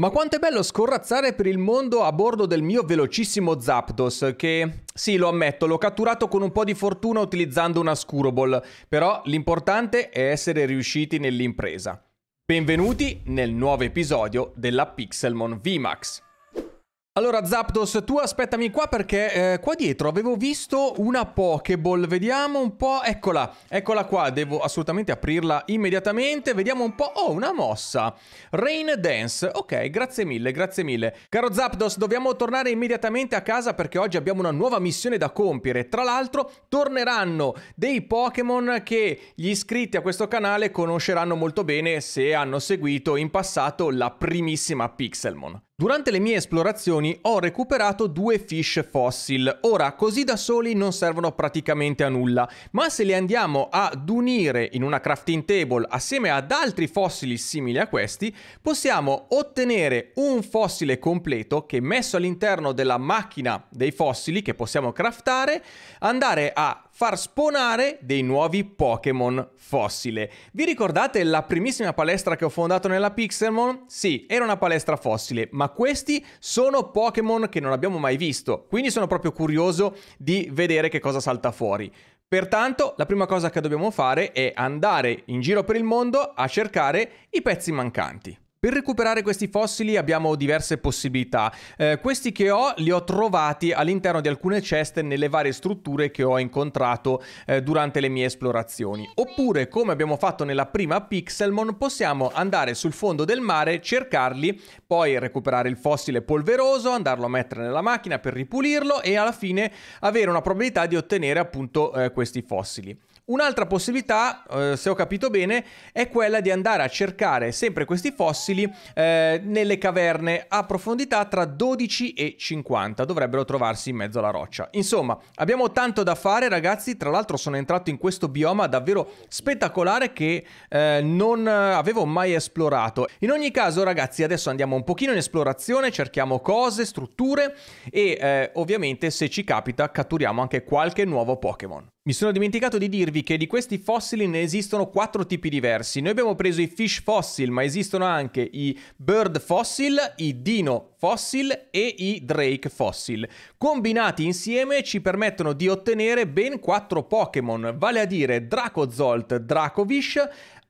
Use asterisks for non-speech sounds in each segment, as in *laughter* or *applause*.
Ma quanto è bello scorrazzare per il mondo a bordo del mio velocissimo Zapdos, che sì, lo ammetto, l'ho catturato con un po' di fortuna utilizzando una Scuroball, però l'importante è essere riusciti nell'impresa. Benvenuti nel nuovo episodio della Pixelmon VMAX. Allora Zapdos, tu aspettami qua perché eh, qua dietro avevo visto una Pokéball, vediamo un po', eccola, eccola qua, devo assolutamente aprirla immediatamente, vediamo un po', oh una mossa, Rain Dance, ok, grazie mille, grazie mille. Caro Zapdos, dobbiamo tornare immediatamente a casa perché oggi abbiamo una nuova missione da compiere, tra l'altro torneranno dei Pokémon che gli iscritti a questo canale conosceranno molto bene se hanno seguito in passato la primissima Pixelmon. Durante le mie esplorazioni ho recuperato due fish fossil, ora così da soli non servono praticamente a nulla, ma se li andiamo ad unire in una crafting table assieme ad altri fossili simili a questi, possiamo ottenere un fossile completo che messo all'interno della macchina dei fossili che possiamo craftare, andare a far spawnare dei nuovi Pokémon fossile. Vi ricordate la primissima palestra che ho fondato nella Pixelmon? Sì, era una palestra fossile, ma questi sono Pokémon che non abbiamo mai visto, quindi sono proprio curioso di vedere che cosa salta fuori. Pertanto, la prima cosa che dobbiamo fare è andare in giro per il mondo a cercare i pezzi mancanti. Per recuperare questi fossili abbiamo diverse possibilità. Eh, questi che ho li ho trovati all'interno di alcune ceste nelle varie strutture che ho incontrato eh, durante le mie esplorazioni. Oppure, come abbiamo fatto nella prima Pixelmon, possiamo andare sul fondo del mare, cercarli, poi recuperare il fossile polveroso, andarlo a mettere nella macchina per ripulirlo e alla fine avere una probabilità di ottenere appunto eh, questi fossili. Un'altra possibilità, eh, se ho capito bene, è quella di andare a cercare sempre questi fossili fossili eh, nelle caverne a profondità tra 12 e 50, dovrebbero trovarsi in mezzo alla roccia. Insomma, abbiamo tanto da fare ragazzi, tra l'altro sono entrato in questo bioma davvero spettacolare che eh, non avevo mai esplorato. In ogni caso ragazzi adesso andiamo un pochino in esplorazione, cerchiamo cose, strutture e eh, ovviamente se ci capita catturiamo anche qualche nuovo Pokémon. Mi sono dimenticato di dirvi che di questi fossili ne esistono quattro tipi diversi. Noi abbiamo preso i fish fossil, ma esistono anche i bird fossil, i dino fossil e i drake fossil. Combinati insieme ci permettono di ottenere ben quattro Pokémon, vale a dire Dracozolt, Dracovish,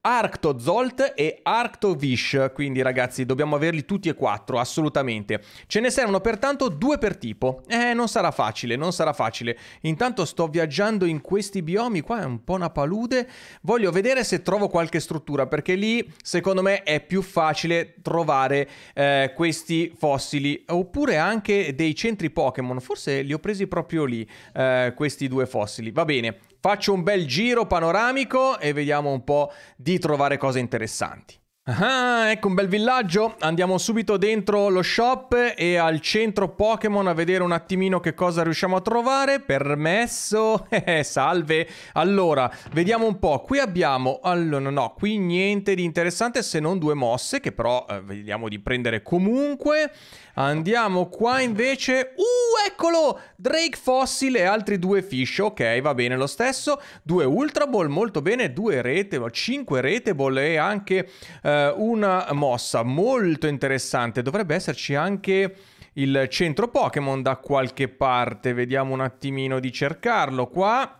Arcto Zolt e Arcto Vish, quindi ragazzi dobbiamo averli tutti e quattro, assolutamente. Ce ne servono pertanto due per tipo. Eh, non sarà facile, non sarà facile. Intanto sto viaggiando in questi biomi, qua è un po' una palude. Voglio vedere se trovo qualche struttura, perché lì secondo me è più facile trovare eh, questi fossili. Oppure anche dei centri Pokémon, forse li ho presi proprio lì, eh, questi due fossili. Va bene, Faccio un bel giro panoramico e vediamo un po' di trovare cose interessanti. Ah, ecco un bel villaggio, andiamo subito dentro lo shop e al centro Pokémon a vedere un attimino che cosa riusciamo a trovare, permesso, *laughs* eh, eh, salve, allora vediamo un po', qui abbiamo, allora no, no, qui niente di interessante se non due mosse che però eh, vediamo di prendere comunque, andiamo qua invece, uh eccolo, Drake Fossil e altri due fish, ok va bene lo stesso, due Ultra Ball molto bene, due Rete, 5 Rete Ball e anche... Eh, eh, una mossa molto interessante. Dovrebbe esserci anche il centro Pokémon da qualche parte. Vediamo un attimino di cercarlo qua.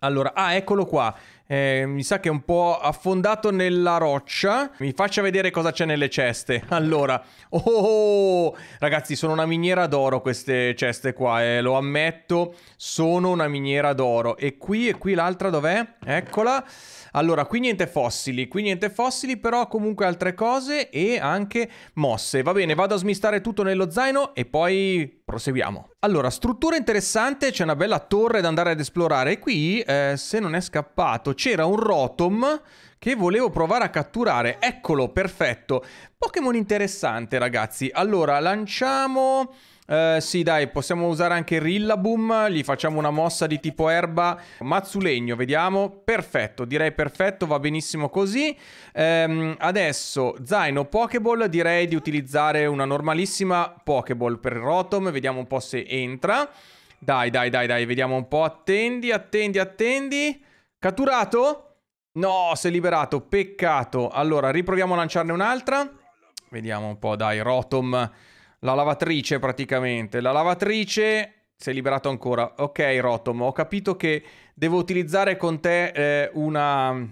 Allora, ah, eccolo qua. Eh, mi sa che è un po' affondato nella roccia. Mi faccia vedere cosa c'è nelle ceste. *laughs* Allora, oh, oh, oh, ragazzi, sono una miniera d'oro queste ceste qua, eh, lo ammetto, sono una miniera d'oro. E qui e qui l'altra dov'è? Eccola. Allora, qui niente fossili, qui niente fossili, però comunque altre cose e anche mosse. Va bene, vado a smistare tutto nello zaino e poi proseguiamo. Allora, struttura interessante, c'è una bella torre da andare ad esplorare. Qui, eh, se non è scappato, c'era un Rotom che volevo provare a catturare. Eccolo, perfetto. Pokémon interessante, ragazzi. Allora, lanciamo... Eh, sì, dai, possiamo usare anche Rillaboom. Gli facciamo una mossa di tipo erba. Mazzulegno, vediamo. Perfetto, direi perfetto, va benissimo così. Um, adesso, zaino Pokéball, direi di utilizzare una normalissima Pokéball per Rotom. Vediamo un po' se entra. Dai, dai, dai, dai, vediamo un po'. Attendi, attendi, attendi. Catturato? No, si è liberato, peccato. Allora, riproviamo a lanciarne un'altra. Vediamo un po', dai, Rotom... La lavatrice praticamente. La lavatrice... Si è liberato ancora. Ok, Rotom, ho capito che devo utilizzare con te eh, una,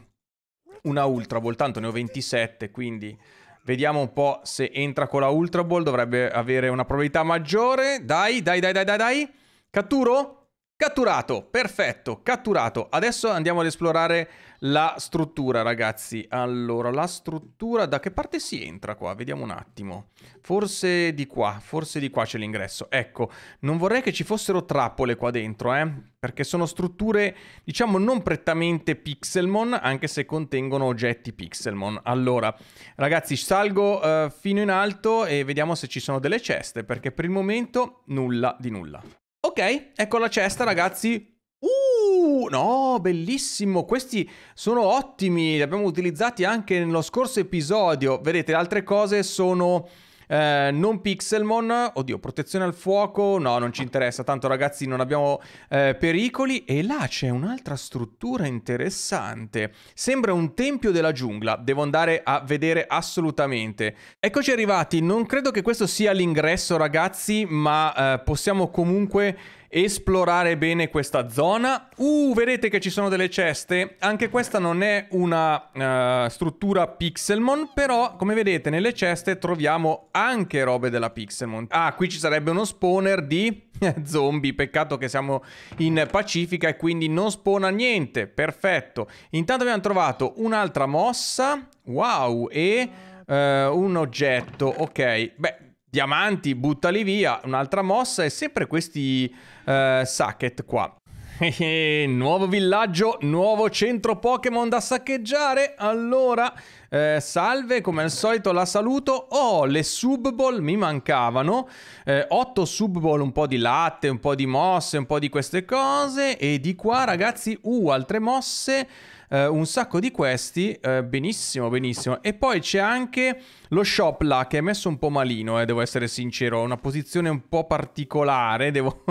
una Ultra Ball. Tanto ne ho 27, quindi vediamo un po' se entra con la Ultra Ball. Dovrebbe avere una probabilità maggiore. Dai, dai, dai, dai, dai, dai. Catturo? Catturato, perfetto, catturato. Adesso andiamo ad esplorare la struttura, ragazzi. Allora, la struttura, da che parte si entra qua? Vediamo un attimo. Forse di qua, forse di qua c'è l'ingresso. Ecco, non vorrei che ci fossero trappole qua dentro, eh? Perché sono strutture, diciamo, non prettamente pixelmon, anche se contengono oggetti pixelmon. Allora, ragazzi, salgo uh, fino in alto e vediamo se ci sono delle ceste, perché per il momento nulla di nulla. Ok, ecco la cesta ragazzi. Uh, no, bellissimo. Questi sono ottimi, li abbiamo utilizzati anche nello scorso episodio. Vedete, le altre cose sono eh, non Pixelmon, oddio, protezione al fuoco, no, non ci interessa, tanto ragazzi non abbiamo eh, pericoli. E là c'è un'altra struttura interessante, sembra un tempio della giungla, devo andare a vedere assolutamente. Eccoci arrivati, non credo che questo sia l'ingresso ragazzi, ma eh, possiamo comunque esplorare bene questa zona. Uh, vedete che ci sono delle ceste. Anche questa non è una uh, struttura Pixelmon, però come vedete nelle ceste troviamo anche robe della Pixelmon. Ah, qui ci sarebbe uno spawner di *laughs* zombie. Peccato che siamo in Pacifica e quindi non spona niente. Perfetto. Intanto abbiamo trovato un'altra mossa. Wow, e... Uh, un oggetto, ok. Beh, diamanti, buttali via, un'altra mossa è sempre questi uh, socket qua. *laughs* Eh, eh, nuovo villaggio, nuovo centro Pokémon da saccheggiare. Allora, eh, salve, come al solito la saluto. Oh, le sub ball mi mancavano. Eh, 8 sub ball, un po' di latte, un po' di mosse, un po' di queste cose. E di qua, ragazzi, uh, altre mosse. Uh, un sacco di questi. Uh, benissimo, benissimo. E poi c'è anche lo shop là che è messo un po' malino, eh, devo essere sincero. Una posizione un po' particolare, *laughs* devo,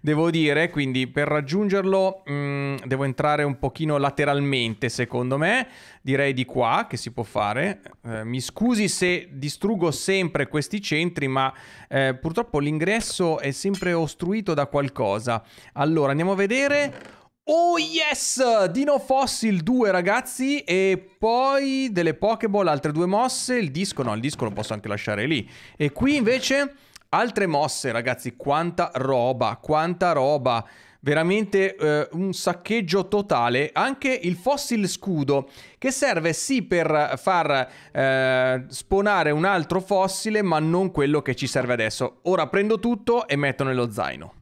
devo dire. Quindi per raggiungerlo mh, mm, devo entrare un pochino lateralmente, secondo me direi di qua che si può fare. Eh, mi scusi se distruggo sempre questi centri, ma eh, purtroppo l'ingresso è sempre ostruito da qualcosa. Allora, andiamo a vedere... Oh yes! Dino Fossil 2 ragazzi e poi delle Pokéball, altre due mosse, il disco no, il disco lo posso anche lasciare lì. E qui invece altre mosse ragazzi, quanta roba, quanta roba veramente eh, un saccheggio totale, anche il fossil scudo che serve sì per far eh, sponare un altro fossile ma non quello che ci serve adesso. Ora prendo tutto e metto nello zaino.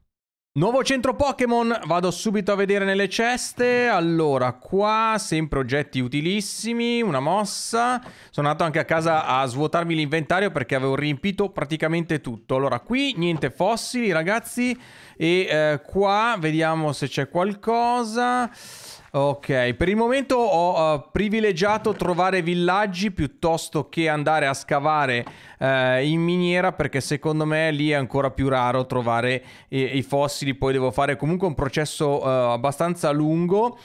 Nuovo centro Pokémon, vado subito a vedere nelle ceste, allora qua sempre oggetti utilissimi, una mossa, sono andato anche a casa a svuotarmi l'inventario perché avevo riempito praticamente tutto, allora qui niente fossili ragazzi e eh, qua vediamo se c'è qualcosa, Ok, per il momento ho uh, privilegiato trovare villaggi piuttosto che andare a scavare uh, in miniera perché secondo me lì è ancora più raro trovare i, eh, i fossili, poi devo fare comunque un processo uh, abbastanza lungo,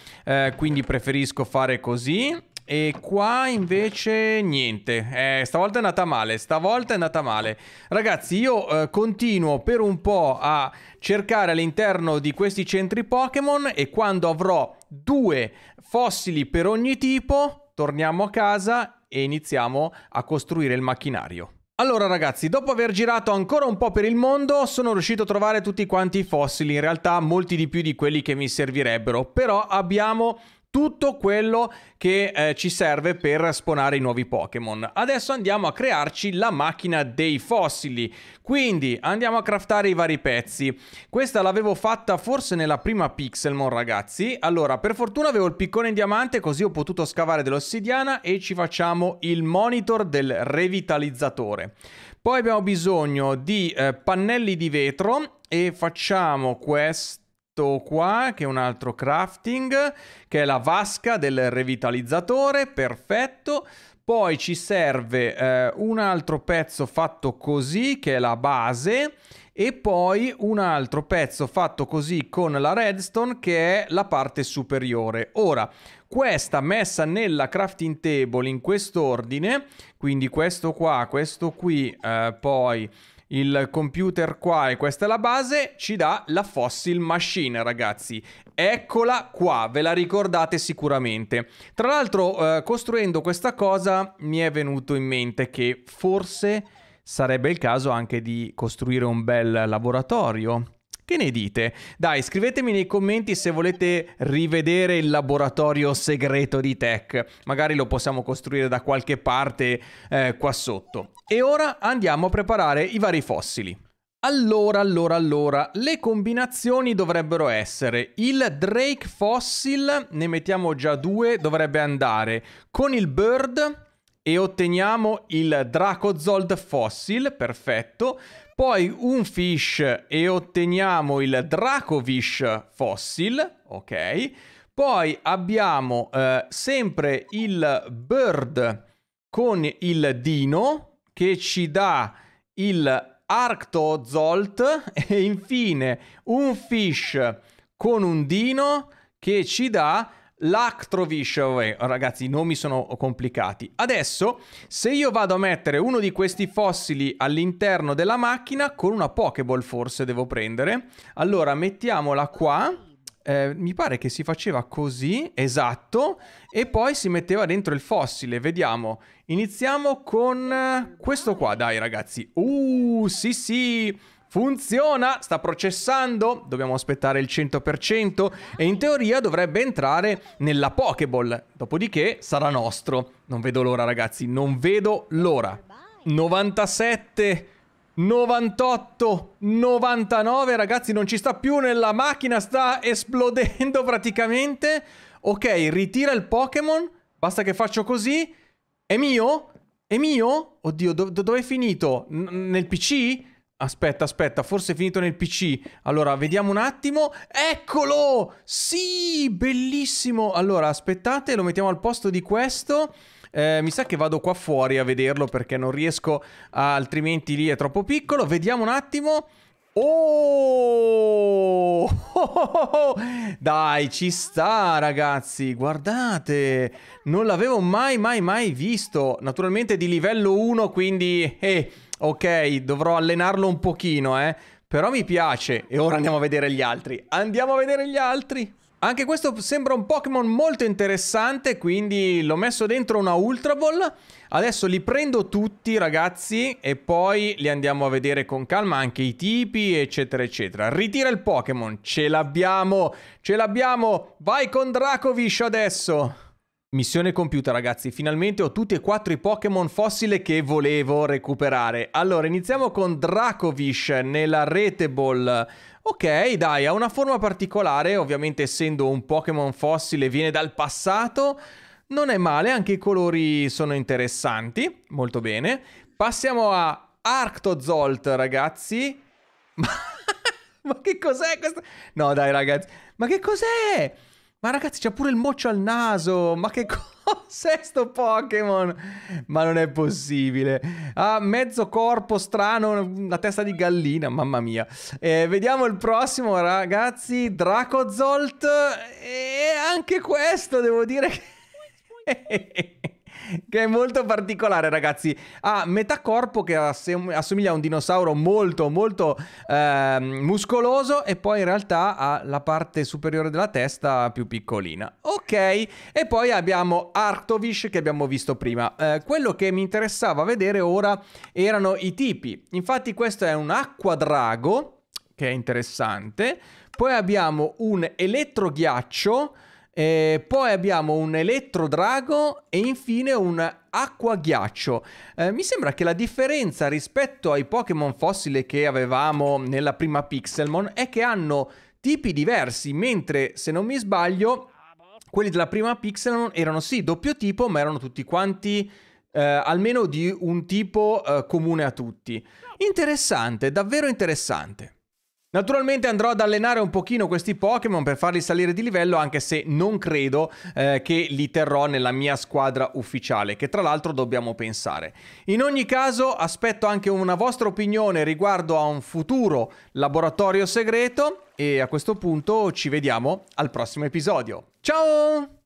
quindi preferisco fare così. E qua invece niente, eh, stavolta è andata male, stavolta è andata male. Ragazzi io eh, continuo per un po' a cercare all'interno di questi centri Pokémon e quando avrò due fossili per ogni tipo, torniamo a casa e iniziamo a costruire il macchinario. Allora ragazzi, dopo aver girato ancora un po' per il mondo, sono riuscito a trovare tutti quanti i fossili, in realtà molti di più di quelli che mi servirebbero, però abbiamo tutto quello che eh, ci serve per spawnare i nuovi Pokémon. Adesso andiamo a crearci la macchina dei fossili, quindi andiamo a craftare i vari pezzi. Questa l'avevo fatta forse nella prima Pixelmon ragazzi, allora per fortuna avevo il piccone in diamante così ho potuto scavare dell'ossidiana e ci facciamo il monitor del revitalizzatore. Poi abbiamo bisogno di eh, pannelli di vetro e facciamo questo questo qua, che è un altro crafting, che è la vasca del revitalizzatore, perfetto. Poi ci serve eh, un altro pezzo fatto così, che è la base, e poi un altro pezzo fatto così con la redstone, che è la parte superiore. Ora, questa messa nella crafting table in quest'ordine, quindi questo qua, questo qui, eh, poi il computer qua e questa è la base, ci dà la fossil machine ragazzi. Eccola qua, ve la ricordate sicuramente. Tra l'altro eh, costruendo questa cosa mi è venuto in mente che forse sarebbe il caso anche di costruire un bel laboratorio che ne dite? Dai, scrivetemi nei commenti se volete rivedere il laboratorio segreto di Tech. Magari lo possiamo costruire da qualche parte eh, qua sotto. E ora andiamo a preparare i vari fossili. Allora, allora, allora, le combinazioni dovrebbero essere il Drake Fossil, ne mettiamo già due, dovrebbe andare con il Bird e otteniamo il Dracozold Fossil, perfetto. Poi un fish e otteniamo il Dracovish fossil, ok? Poi abbiamo eh, sempre il bird con il dino che ci dà il Arctozolt *laughs* e infine un fish con un dino che ci dà Lactrovisciove, ragazzi i nomi sono complicati. Adesso se io vado a mettere uno di questi fossili all'interno della macchina, con una Pokéball forse devo prendere, allora mettiamola qua, eh, mi pare che si faceva così, esatto, e poi si metteva dentro il fossile, vediamo. Iniziamo con questo qua, dai ragazzi. Uh, sì sì! Funziona, sta processando, dobbiamo aspettare il 100% e in teoria dovrebbe entrare nella Pokéball, dopodiché sarà nostro. Non vedo l'ora ragazzi, non vedo l'ora. 97, 98, 99 ragazzi non ci sta più nella macchina, sta esplodendo praticamente. Ok, ritira il Pokémon, basta che faccio così. È mio? È mio? Oddio, do dove è finito? N nel PC? Aspetta, aspetta, forse è finito nel PC. Allora, vediamo un attimo. Eccolo! Sì, bellissimo! Allora, aspettate, lo mettiamo al posto di questo. Eh, mi sa che vado qua fuori a vederlo perché non riesco, a, altrimenti lì è troppo piccolo. Vediamo un attimo. Oh! Oh, oh, oh! Dai, ci sta, ragazzi. Guardate, non l'avevo mai, mai, mai visto. Naturalmente è di livello 1, quindi... Eh, ok, dovrò allenarlo un pochino, eh. Però mi piace. E ora andiamo a vedere gli altri. Andiamo a vedere gli altri. Anche questo sembra un Pokémon molto interessante, quindi l'ho messo dentro una Ultra Ball. Adesso li prendo tutti, ragazzi, e poi li andiamo a vedere con calma anche i tipi, eccetera, eccetera. Ritira il Pokémon, ce l'abbiamo, ce l'abbiamo! Vai con Dracovish adesso! Missione compiuta ragazzi, finalmente ho tutti e quattro i Pokémon fossile che volevo recuperare. Allora, iniziamo con Dracovish nella Rete Ball. Ok, dai, ha una forma particolare, ovviamente essendo un Pokémon fossile viene dal passato. Non è male, anche i colori sono interessanti, molto bene. Passiamo a Arctozolt ragazzi. Ma, *laughs* ma che cos'è questo? No dai ragazzi, ma che cos'è? Ma ragazzi, c'ha pure il moccio al naso! Ma che *laughs* cos'è sto Pokémon? Ma non è possibile. Ha mezzo corpo strano, la testa di gallina, mamma mia. Eh, vediamo il prossimo, ragazzi. Dracozolt. E anche questo, devo dire che... *laughs* che è molto particolare, ragazzi. Ha metà corpo che assomiglia a un dinosauro molto, molto eh, muscoloso e poi in realtà ha la parte superiore della testa più piccolina. Ok, e poi abbiamo Artovish che abbiamo visto prima. Eh, quello che mi interessava vedere ora erano i tipi. Infatti questo è un acquadrago, che è interessante. Poi abbiamo un elettroghiaccio eh, poi abbiamo un elettrodrago e infine un acqua ghiaccio. Eh, mi sembra che la differenza rispetto ai Pokémon fossili che avevamo nella prima Pixelmon è che hanno tipi diversi, mentre se non mi sbaglio quelli della prima Pixelmon erano sì doppio tipo, ma erano tutti quanti eh, almeno di un tipo eh, comune a tutti. Interessante, davvero interessante. Naturalmente andrò ad allenare un pochino questi Pokémon per farli salire di livello anche se non credo eh, che li terrò nella mia squadra ufficiale che tra l'altro dobbiamo pensare. In ogni caso aspetto anche una vostra opinione riguardo a un futuro laboratorio segreto e a questo punto ci vediamo al prossimo episodio. Ciao!